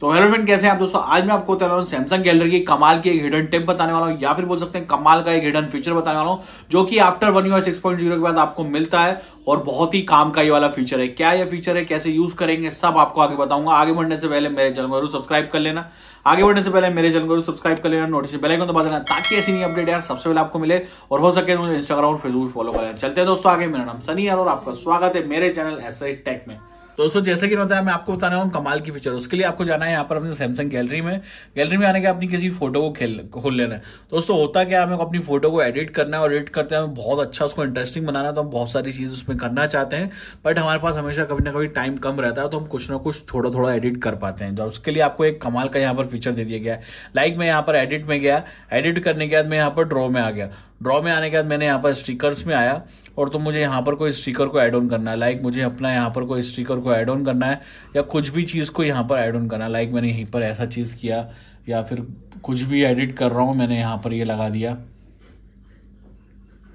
तो hello friend कैसे हैं आप दोस्तों आज मैं आपको बता रहा हूँ सैमसंग गैलरी की कमाल की एक हिडन टिप बताने वाला हूँ या फिर बोल सकते हैं कमाल का एक हिडन फीचर बताने वाला हूँ जो कि after One UI six point zero के बाद आपको मिलता है और बहुत ही काम का ये वाला फीचर है क्या ये फीचर है कैसे यूज करेंगे सब आपको आगे बताऊंगा आगे बढ़ने से पहले मेरे चैनल को सब्सक्राइब कर लेना आगे बढ़ने से पहले मेरे चैनल को सब्सक्राइब कर लेना नोटिस बेल आइकन दबा देना ताकि ऐसी नई अपडेट यार सबसे पहले आपको मिले और हो सके तो मुझे इंस्टाग्राम और फेसबुक फॉलो कर लेना चलते हैं दोस्तों आगे मेरा नाम सनी यार और आपका स्वागत है मेरे चैनल एस टेक में तो दोस्तों जैसे कि बताया मैं आपको बताना हूँ कमाल की फीचर उसके लिए आपको जाना है यहाँ पर अपने सैमसंग गैलरी में गैलरी में आने के अपनी किसी फोटो को खेल खोल लेना है तो दोस्तों होता क्या है हमें अपनी फोटो को एडिट करना है और एडिट करते हैं बहुत अच्छा उसको इंटरेस्टिंग बनाना है तो हम बहुत सारी चीज़ उसमें करना चाहते हैं बट हमारे पास हमेशा कभी ना कभी टाइम कम रहता है तो हम कुछ ना कुछ थोड़ा थोड़ा एडिट कर पाते हैं तो उसके लिए आपको एक कमाल का यहाँ पर फीचर दे दिया गया है लाइक मैं यहाँ पर एडिट में गया एडिट करने के बाद मैं यहाँ पर ड्रॉ में आ गया ड्रॉ में आने के बाद मैंने यहाँ पर स्टिकर्स में आया और तो मुझे यहाँ पर कोई स्टिकर को ऐड ऑन करना है लाइक मुझे अपना यहाँ पर कोई स्टिकर को ऐड ऑन करना है या कुछ भी चीज़ को यहाँ पर ऐड ऑन करना है लाइक मैंने यहीं पर ऐसा चीज़ किया या फिर कुछ भी एडिट कर रहा हूँ मैंने यहाँ पर ये यह लगा दिया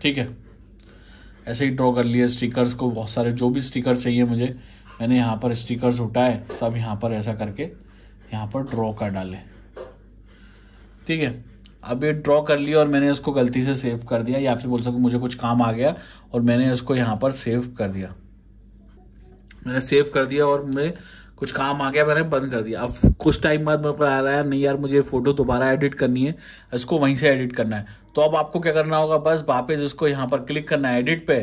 ठीक है ऐसे ही ड्रॉ कर लिए स्टिकर्स को बहुत सारे जो भी स्टिकर चाहिए मुझे मैंने यहाँ पर स्टिकर्स उठाए सब यहाँ पर ऐसा करके यहाँ पर ड्रॉ कर डाले ठीक है अब ये ड्रॉ कर लिया और मैंने इसको गलती से सेव कर दिया या आपसे बोल सकूँ मुझे कुछ काम आ गया और मैंने इसको यहाँ पर सेव कर दिया मैंने सेव कर दिया और मैं कुछ काम आ गया मैंने बंद कर दिया अब कुछ टाइम बाद मेरे पर आ रहा है नहीं यार मुझे फ़ोटो दोबारा एडिट करनी है इसको वहीं से एडिट करना है तो अब आपको क्या करना होगा बस वापस इसको यहाँ पर क्लिक करना है एडिट पे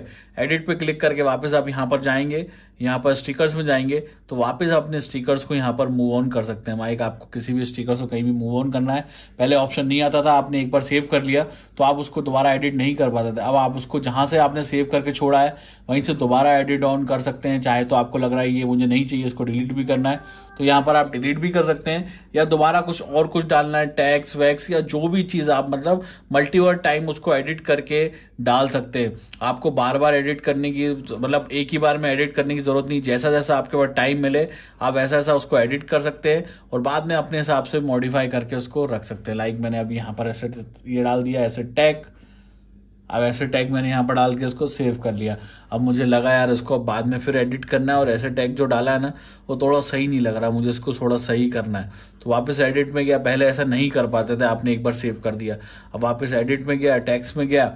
एडिट पे क्लिक करके वापस आप यहाँ पर जाएंगे यहाँ पर स्टिकर्स में जाएंगे तो वापस अपने स्टिकर्स को यहाँ पर मूव ऑन कर सकते हैं माइक आपको किसी भी स्टिकर्स को कहीं भी मूव ऑन करना है पहले ऑप्शन नहीं आता था आपने एक बार सेव कर लिया तो आप उसको दोबारा एडिट नहीं कर पाते थे अब आप उसको जहाँ से आपने सेव करके छोड़ा है वहीं से दोबारा एडिट ऑन कर सकते हैं चाहे तो आपको लग रहा है ये मुझे नहीं चाहिए इसको डिलीट भी करना है तो यहाँ पर आप डिलीट भी कर सकते हैं या दोबारा कुछ और कुछ डालना है टैक्स वैक्स या जो भी चीज़ आप मतलब मल्टीवर टाइम उसको एडिट करके डाल सकते हैं आपको बार बार एडिट करने की मतलब एक ही बार में एडिट करने की ज़रूरत नहीं जैसा जैसा आपके पास टाइम मिले आप ऐसा ऐसा उसको एडिट कर सकते हैं और बाद में अपने हिसाब से मॉडिफाई करके उसको रख सकते हैं लाइक मैंने अभी यहाँ पर ऐसे ये डाल दिया ऐसे टैग अब ऐसे टैग मैंने यहाँ पर डाल के उसको सेव कर लिया अब मुझे लगा यार इसको बाद में फिर एडिट करना है और ऐसे टैग जो डाला है ना वो थोड़ा सही नहीं लग रहा मुझे इसको थोड़ा सही करना है तो वापस एडिट में गया पहले ऐसा नहीं कर पाते थे आपने एक बार सेव कर दिया अब वापस एडिट में गया टैक्स में गया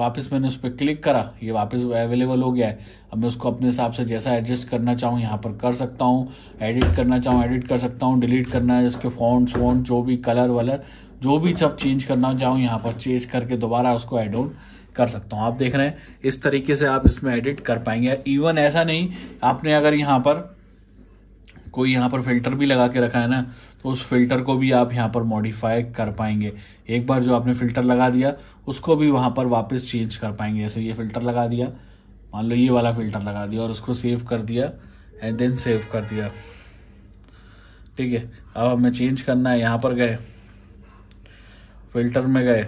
वापस मैंने उस पर क्लिक करा ये वापस अवेलेबल हो गया है अब मैं उसको अपने हिसाब से जैसा एडजस्ट करना चाहूँ यहाँ पर कर सकता हूँ एडिट करना चाहूँ एडिट कर सकता हूँ डिलीट करना है जिसके फॉन्ट्स वॉन्ट जो भी कलर वलर जो भी सब चेंज करना चाहूँ यहाँ पर चेंज करके दोबारा उसको एड ऑन कर सकता हूँ आप देख रहे हैं इस तरीके से आप इसमें एडिट कर पाएंगे इवन ऐसा नहीं आपने अगर यहाँ पर कोई यहाँ पर फिल्टर भी लगा के रखा है ना तो उस फिल्टर को भी आप यहाँ पर मॉडिफाई कर पाएंगे एक बार जो आपने फिल्टर लगा दिया उसको भी वहाँ पर वापस चेंज कर पाएंगे जैसे ये फिल्टर लगा दिया मान लो ये वाला फिल्टर लगा दिया और उसको सेव कर दिया एंड देन सेव कर दिया ठीक है अब हमें चेंज करना है यहाँ पर गए फिल्टर में गए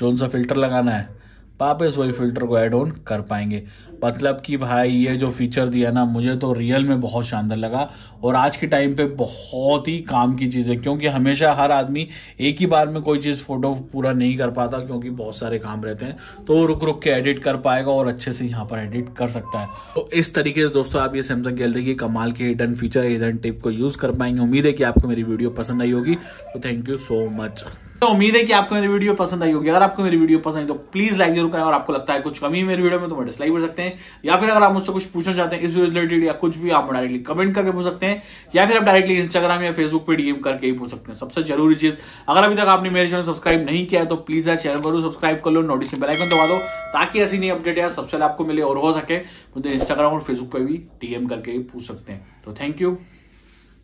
जो सा फिल्टर लगाना है वापस वही फ़िल्टर को ऐड ऑन कर पाएंगे मतलब कि भाई ये जो फीचर दिया ना मुझे तो रियल में बहुत शानदार लगा और आज के टाइम पे बहुत ही काम की चीज़ है क्योंकि हमेशा हर आदमी एक ही बार में कोई चीज़ फ़ोटो पूरा नहीं कर पाता क्योंकि बहुत सारे काम रहते हैं तो वो रुक रुक के एडिट कर पाएगा और अच्छे से यहाँ पर एडिट कर सकता है तो इस तरीके से दोस्तों आप ये सैमसंग गैलरी की कमाल के हिडन फीचर हिडन टिप को यूज़ कर पाएंगे उम्मीद है कि आपको मेरी वीडियो पसंद आई होगी तो थैंक यू सो मच तो उम्मीद है कि आपको मेरी वीडियो पसंद आई होगी अगर आपको मेरी वीडियो पसंद आई तो प्लीज लाइक जरूर करें और आपको लगता है कुछ कमी मेरी वीडियो में तो मैं डिसलाइक कर सकते हैं या फिर अगर आप मुझसे कुछ पूछना चाहते हैं इस रिलेटेड या कुछ भी आप डायरेक्टली कमेंट करके पूछ सकते हैं या फिर आप डायरेक्टली इंस्टाग्राम या फेसबुक पर डीएम करके ही पूछ सकते हैं सबसे जरूरी चीज अगर अभी तक आपने मेरे चैनल सब्सक्राइब नहीं किया तो प्लीज यार चैनल पर सब्सक्राइब कर लो नोटिस बेलाइकन दबा दो ताकि ऐसी नई अपडेट यार सबसे आपको मिले और हो सके मुझे इंस्टाग्राम और फेसबुक पर भी डीएम करके ही पूछ सकते हैं तो थैंक यू